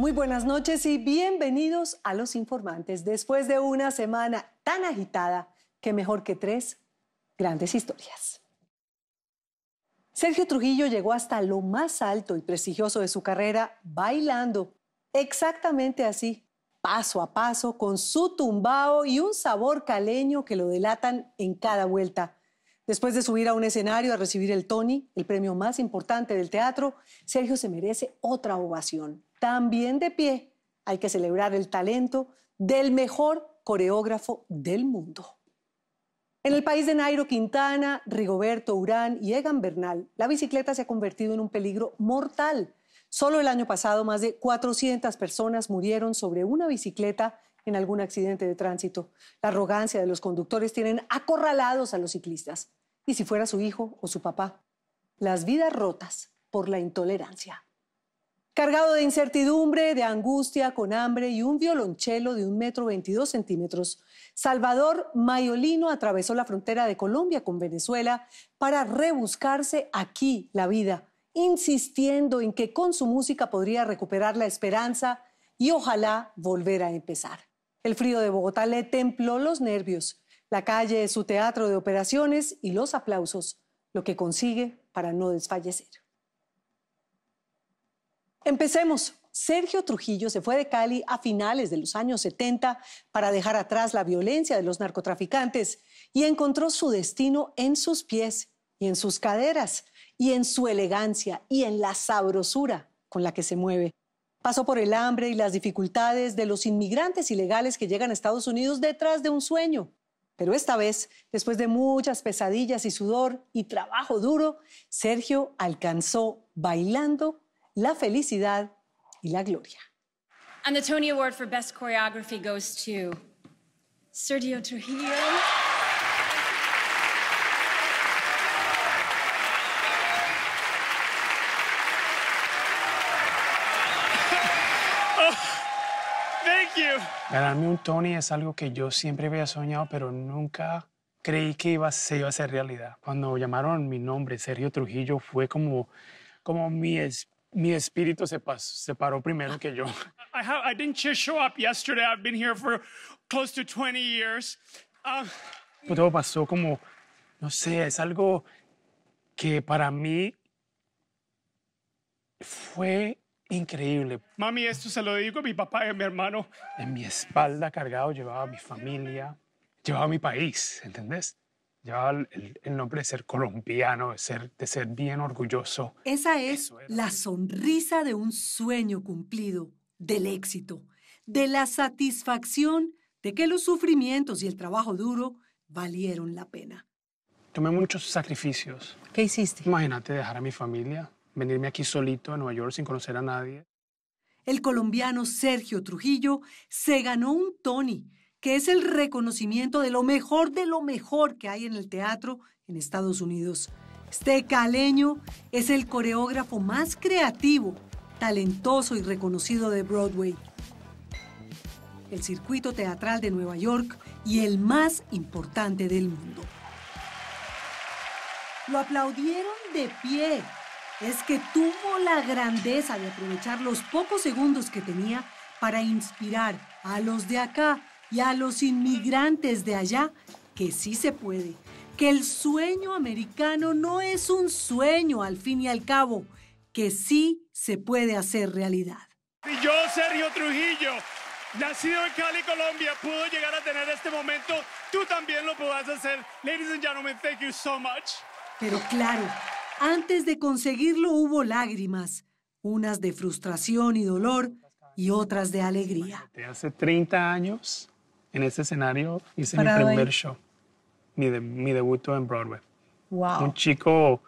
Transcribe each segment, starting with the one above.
Muy buenas noches y bienvenidos a Los Informantes. Después de una semana tan agitada, que mejor que tres grandes historias. Sergio Trujillo llegó hasta lo más alto y prestigioso de su carrera bailando, exactamente así, paso a paso, con su tumbao y un sabor caleño que lo delatan en cada vuelta. Después de subir a un escenario a recibir el Tony, el premio más importante del teatro, Sergio se merece otra ovación. También de pie hay que celebrar el talento del mejor coreógrafo del mundo. En el país de Nairo Quintana, Rigoberto Urán y Egan Bernal, la bicicleta se ha convertido en un peligro mortal. Solo el año pasado más de 400 personas murieron sobre una bicicleta en algún accidente de tránsito. La arrogancia de los conductores tienen acorralados a los ciclistas. Y si fuera su hijo o su papá, las vidas rotas por la intolerancia cargado de incertidumbre, de angustia, con hambre y un violonchelo de un metro veintidós centímetros. Salvador Mayolino atravesó la frontera de Colombia con Venezuela para rebuscarse aquí la vida, insistiendo en que con su música podría recuperar la esperanza y ojalá volver a empezar. El frío de Bogotá le templó los nervios, la calle es su teatro de operaciones y los aplausos, lo que consigue para no desfallecer. Empecemos. Sergio Trujillo se fue de Cali a finales de los años 70 para dejar atrás la violencia de los narcotraficantes y encontró su destino en sus pies y en sus caderas y en su elegancia y en la sabrosura con la que se mueve. Pasó por el hambre y las dificultades de los inmigrantes ilegales que llegan a Estados Unidos detrás de un sueño. Pero esta vez, después de muchas pesadillas y sudor y trabajo duro, Sergio alcanzó bailando la felicidad y la gloria. And the Tony Award for Best Choreography goes to Sergio Trujillo. Ganarme oh, un Tony es algo que yo siempre había soñado, pero nunca creí que iba, se iba a ser realidad. Cuando llamaron mi nombre, Sergio Trujillo, fue como, como mi mi espíritu se, se paró primero que yo. show up 20 um, pues Todo pasó como, no sé, es algo que para mí fue increíble. Mami, esto se lo digo a mi papá y a mi hermano. En mi espalda cargado llevaba a mi familia, llevaba a mi país, ¿entendés? llevaba el, nombre de ser colombiano, de ser, de ser bien orgulloso. Esa es la sonrisa de un sueño cumplido, del éxito, de la satisfacción de que los sufrimientos y el trabajo duro valieron la pena. Tomé muchos sacrificios. ¿Qué hiciste? Imagínate dejar a mi familia, venirme aquí solito a Nueva York sin conocer a nadie. El colombiano Sergio Trujillo se ganó un Tony que es el reconocimiento de lo mejor de lo mejor que hay en el teatro en Estados Unidos. Este caleño es el coreógrafo más creativo, talentoso y reconocido de Broadway, el circuito teatral de Nueva York y el más importante del mundo. Lo aplaudieron de pie. Es que tuvo la grandeza de aprovechar los pocos segundos que tenía para inspirar a los de acá y a los inmigrantes de allá que sí se puede, que el sueño americano no es un sueño al fin y al cabo, que sí se puede hacer realidad. Y yo, Sergio Trujillo, nacido en Cali, Colombia, pudo llegar a tener este momento. Tú también lo podrás hacer. Ladies and gentlemen, thank you so much. Pero claro, antes de conseguirlo hubo lágrimas, unas de frustración y dolor y otras de alegría. de hace 30 años en ese escenario hice mi primer show, mi, debut en Broadway. Un chico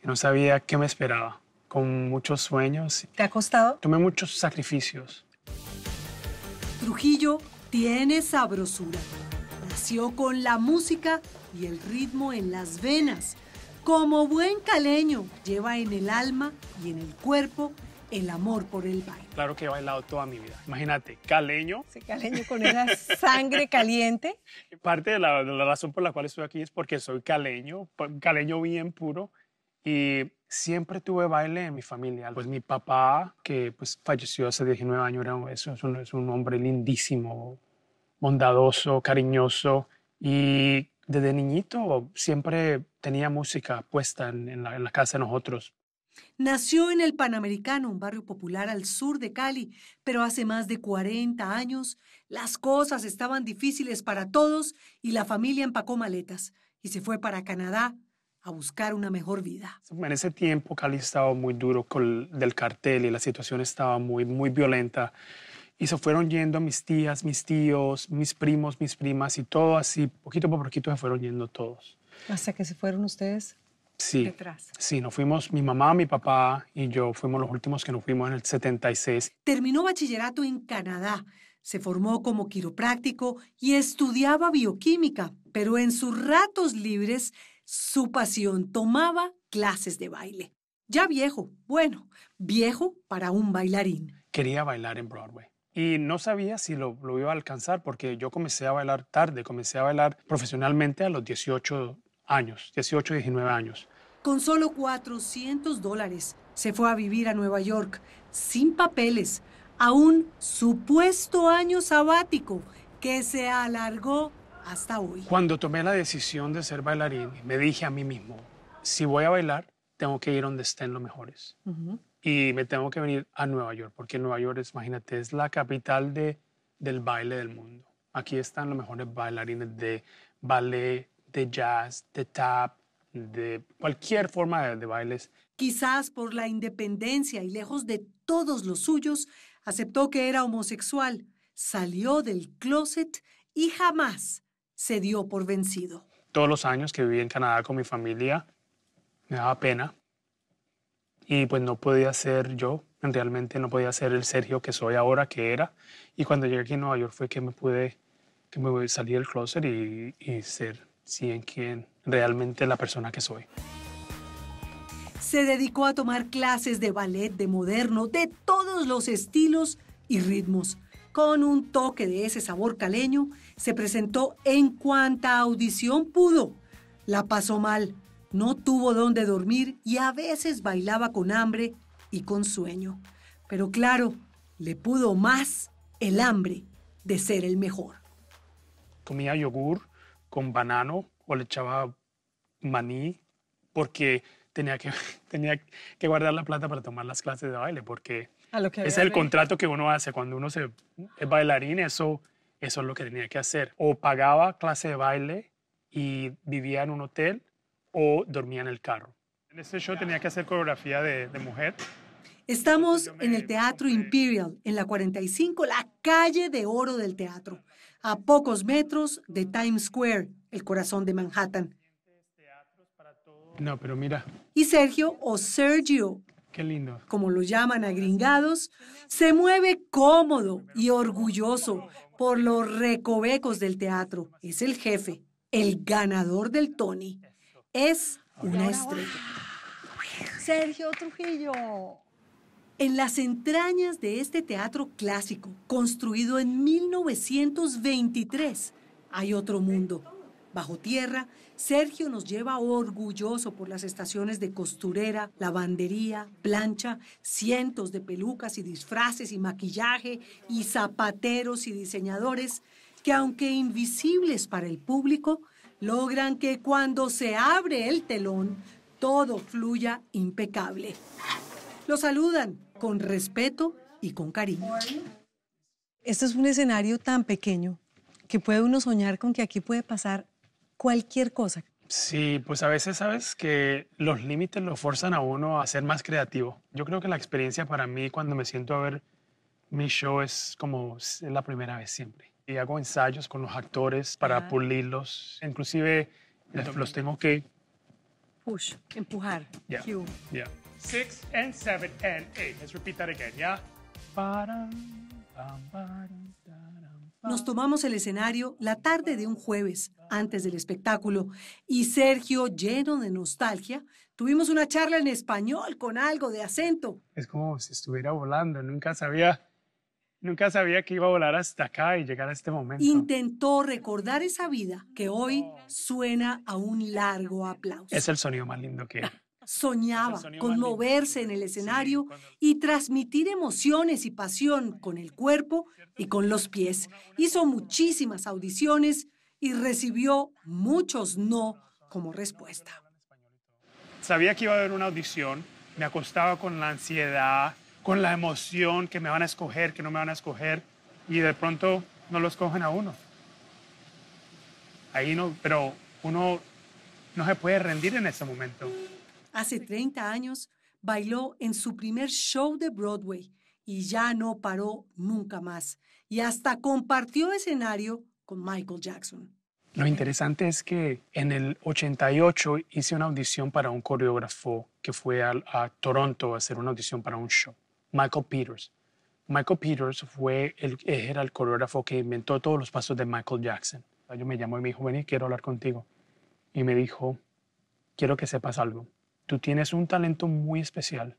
que no sabía qué me esperaba, con muchos sueños. ¿Te ha costado? Tomé muchos sacrificios. Trujillo tiene sabrosura. Nació con la música y el ritmo en las venas. Como buen caleño, lleva en el alma y en el cuerpo el amor por el baile. Claro que he bailado toda mi vida. Imagínate, caleño. Sí, caleño con esa sangre caliente. Parte de la, razón por la cual estoy aquí es porque soy caleño, caleño bien puro. Y siempre tuve baile en mi familia. Pues mi papá, que pues, falleció hace 19 años, era, es, un, es un hombre lindísimo, bondadoso, cariñoso. Y desde niñito siempre tenía música puesta en, la, casa de nosotros. Nació en el Panamericano, un barrio popular al sur de Cali, pero hace más de 40 años las cosas estaban difíciles para todos y la familia empacó maletas y se fue para Canadá a buscar una mejor vida. En ese tiempo Cali estaba muy duro con el del cartel y la situación estaba muy, muy violenta. Y se fueron yendo mis tías, mis tíos, mis primos, mis primas y todo así, poquito por poquito se fueron yendo todos. ¿Hasta que se fueron ustedes? Sí. Sí, nos fuimos, mi mamá, mi papá y yo fuimos los últimos que nos fuimos en el 76. Terminó bachillerato en Canadá. Se formó como quiropráctico y estudiaba bioquímica, pero en sus ratos libres su pasión tomaba clases de baile. Ya viejo, bueno, viejo para un bailarín. Quería bailar en Broadway y no sabía si lo, lo, iba a alcanzar porque yo comencé a bailar tarde, comencé a bailar profesionalmente a los 18, años, 18, 19 años. Con solo 400 dólares se fue a vivir a Nueva York, sin papeles, a un supuesto año sabático que se alargó hasta hoy. Cuando tomé la decisión de ser bailarín, me dije a mí mismo, si voy a bailar, tengo que ir donde estén los mejores. Y me tengo que venir a Nueva York, porque Nueva York, imagínate, es la capital de, del baile del mundo. Aquí están los mejores bailarines de ballet, de jazz, de tap, de cualquier forma de, bailes. Quizás por la independencia y lejos de todos los suyos, aceptó que era homosexual, salió del closet y jamás se dio por vencido. Todos los años que viví en Canadá con mi familia me daba pena y pues no podía ser yo, realmente no podía ser el Sergio que soy ahora que era y cuando llegué aquí a Nueva York fue que me pude que me pude salir del closet y, y ser si en quién realmente la persona que soy. Se dedicó a tomar clases de ballet, de moderno, de todos los estilos y ritmos. Con un toque de ese sabor caleño, se presentó en cuanta audición pudo. La pasó mal, no tuvo dónde dormir y a veces bailaba con hambre y con sueño. Pero claro, le pudo más el hambre de ser el mejor. Comía yogur, con banano o le echaba maní porque tenía que, tenía que guardar la plata para tomar las clases de baile porque es el contrato que uno hace cuando uno se, es bailarín, eso, eso es lo que tenía que hacer. O pagaba clase de baile y vivía en un hotel o dormía en el carro. En ese show tenía que hacer coreografía de, de mujer. Estamos en el Teatro Imperial, en la 45, la calle de oro del teatro a pocos metros de Times Square, el corazón de Manhattan. No, pero mira. Y Sergio o Sergio. Como lo llaman gringados, se mueve cómodo y orgulloso por los recovecos del teatro. Es el jefe, el ganador del Tony. Es una estrella. Sergio Trujillo. En las entrañas de este teatro clásico, construido en 1923, hay otro mundo. Bajo tierra, Sergio nos lleva orgulloso por las estaciones de costurera, lavandería, plancha, cientos de pelucas y disfraces y maquillaje y zapateros y diseñadores que aunque invisibles para el público, logran que cuando se abre el telón, todo fluya impecable. Lo saludan, con respeto y con cariño. Este es un escenario tan pequeño que puede uno soñar con que aquí puede pasar cualquier cosa. Sí, pues a veces sabes que los límites lo forzan a uno a ser más creativo. Yo creo que la experiencia para mí cuando me siento a ver mi show es como la primera vez siempre. Y hago ensayos con los actores para pulirlos. Inclusive eh, los tengo que... Push, empujar. Yeah. Yeah. Nos tomamos el escenario la tarde de un jueves, antes del espectáculo, y Sergio, lleno de nostalgia, tuvimos una charla en español con algo de acento. Es como si estuviera volando, nunca sabía Nunca sabía que iba a volar hasta acá y llegar a este momento. Intentó recordar esa vida que hoy suena a un largo aplauso. Es el sonido más lindo que soñaba con moverse en el escenario y transmitir emociones y pasión con el cuerpo y con los pies. Hizo muchísimas audiciones y recibió muchos no como respuesta. Sabía que iba a haber una audición, me acostaba con la ansiedad, con la emoción que me van a escoger, que no me van a escoger, y de pronto no lo escogen a uno. Ahí no, pero uno no se puede rendir en ese momento hace 30 años, bailó en su primer show de Broadway y ya no paró nunca más. Y hasta compartió escenario con Michael Jackson. Lo interesante es que en el 88 hice una audición para un coreógrafo que fue a, Toronto a hacer una audición para un show, Michael Peters. Michael Peters fue el, era el coreógrafo que inventó todos los pasos de Michael Jackson. Yo me llamó y me dijo, vení, quiero hablar contigo. Y me dijo, quiero que sepas algo. Tú tienes un talento muy especial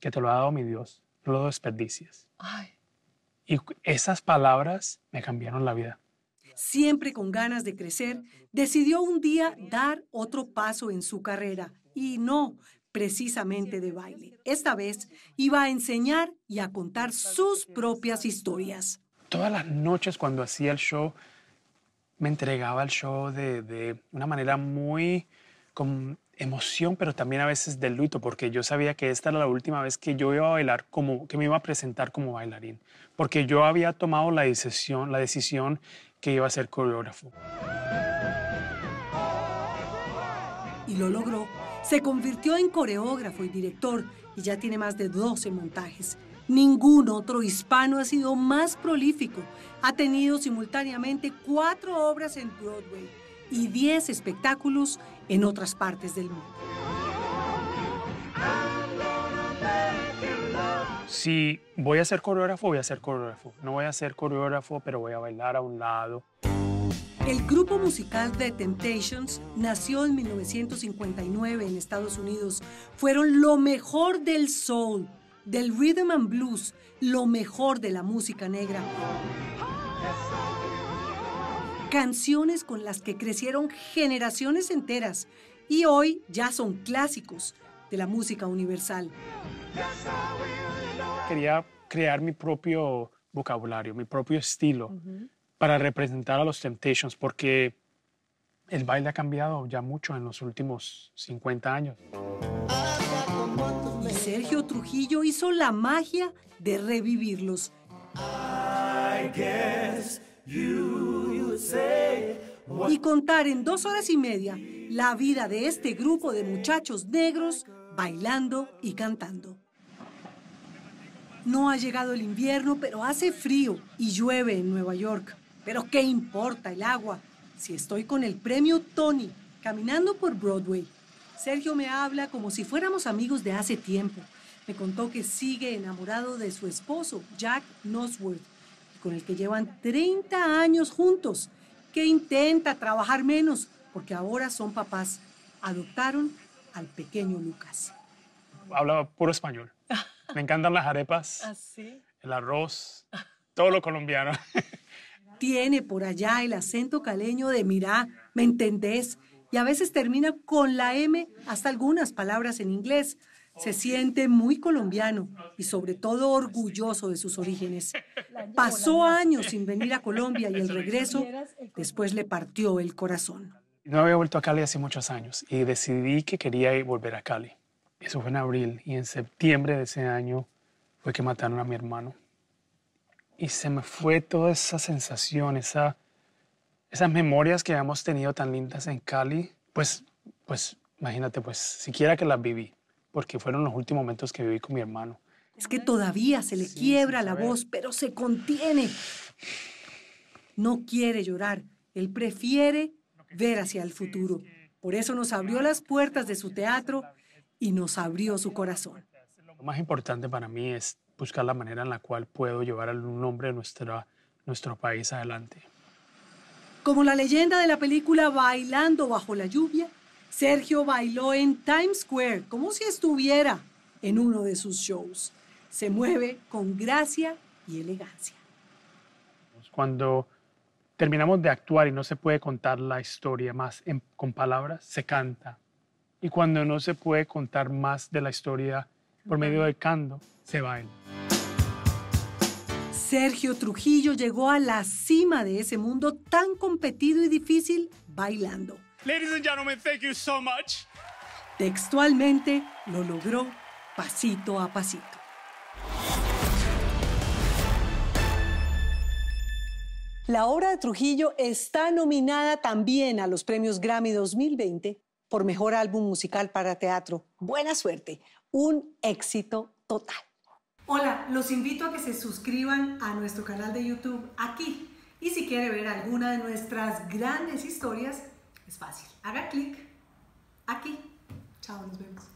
que te lo ha dado mi Dios. No lo desperdicias. Y esas palabras me cambiaron la vida. Siempre con ganas de crecer, decidió un día dar otro paso en su carrera y no precisamente de baile. Esta vez iba a enseñar y a contar sus propias historias. Todas las noches cuando hacía el show, me entregaba el show de, una manera muy, con, emoción, pero también a veces del luto, porque yo sabía que esta era la última vez que yo iba a bailar, como, que me iba a presentar como bailarín, porque yo había tomado la decisión, la decisión que iba a ser coreógrafo. Y lo logró. Se convirtió en coreógrafo y director y ya tiene más de 12 montajes. Ningún otro hispano ha sido más prolífico. Ha tenido simultáneamente cuatro obras en Broadway y 10 espectáculos en otras partes del mundo. Si voy a ser coreógrafo, voy a ser coreógrafo. No voy a ser coreógrafo, pero voy a bailar a un lado. El grupo musical The Temptations nació en 1959 en Estados Unidos. Fueron lo mejor del soul, del rhythm and blues, lo mejor de la música negra canciones con las que crecieron generaciones enteras y hoy ya son clásicos de la música universal. Quería crear mi propio vocabulario, mi propio estilo para representar a los Temptations porque el baile ha cambiado ya mucho en los últimos 50 años. Y Sergio Trujillo hizo la magia de revivirlos y contar en dos horas y media la vida de este grupo de muchachos negros bailando y cantando. No ha llegado el invierno, pero hace frío y llueve en Nueva York. Pero ¿qué importa el agua? Si estoy con el premio Tony, caminando por Broadway. Sergio me habla como si fuéramos amigos de hace tiempo. Me contó que sigue enamorado de su esposo, Jack Nosworth, con el que llevan 30 años juntos, que intenta trabajar menos porque ahora son papás. Adoptaron al pequeño Lucas. Hablaba puro español. Me encantan las arepas, ah, el arroz, todo lo colombiano. Tiene por allá el acento caleño de mirá, ¿me entendés? Y a veces termina con la M hasta algunas palabras en inglés se siente muy colombiano y sobre todo orgulloso de sus orígenes. Pasó años sin venir a Colombia y el regreso después le partió el corazón. No había vuelto a Cali hace muchos años y decidí que quería volver a Cali. Eso fue en abril y en septiembre de ese año fue que mataron a mi hermano. Y se me fue toda esa sensación, esa, esas memorias que habíamos tenido tan lindas en Cali. Pues, pues, imagínate, pues siquiera que las viví porque fueron los últimos momentos que viví con mi hermano. Es que todavía se le quiebra la voz, pero se contiene. No quiere llorar, él prefiere ver hacia el futuro. Por eso nos abrió las puertas de su teatro y nos abrió su corazón. Lo más importante para mí es buscar la manera en la cual puedo llevar el nombre de nuestro país adelante. Como la leyenda de la película Bailando bajo la lluvia, Sergio bailó en Times Square como si estuviera en uno de sus shows. Se mueve con gracia y elegancia. Cuando terminamos de actuar y no se puede contar la historia más con palabras, se canta. Y cuando no se puede contar más de la historia por medio del canto, se baila. Sergio Trujillo llegó a la cima de ese mundo tan competido y difícil bailando. Ladies and gentlemen, thank you so much. Textualmente lo logró pasito a pasito. La obra de Trujillo está nominada también a los premios Grammy 2020 por Mejor Álbum Musical para Teatro. Buena suerte, un éxito total. Hola, los invito a que se suscriban a nuestro canal de YouTube aquí y si quiere ver alguna de nuestras grandes historias, es fácil. Haga clic aquí. Chao, nos vemos.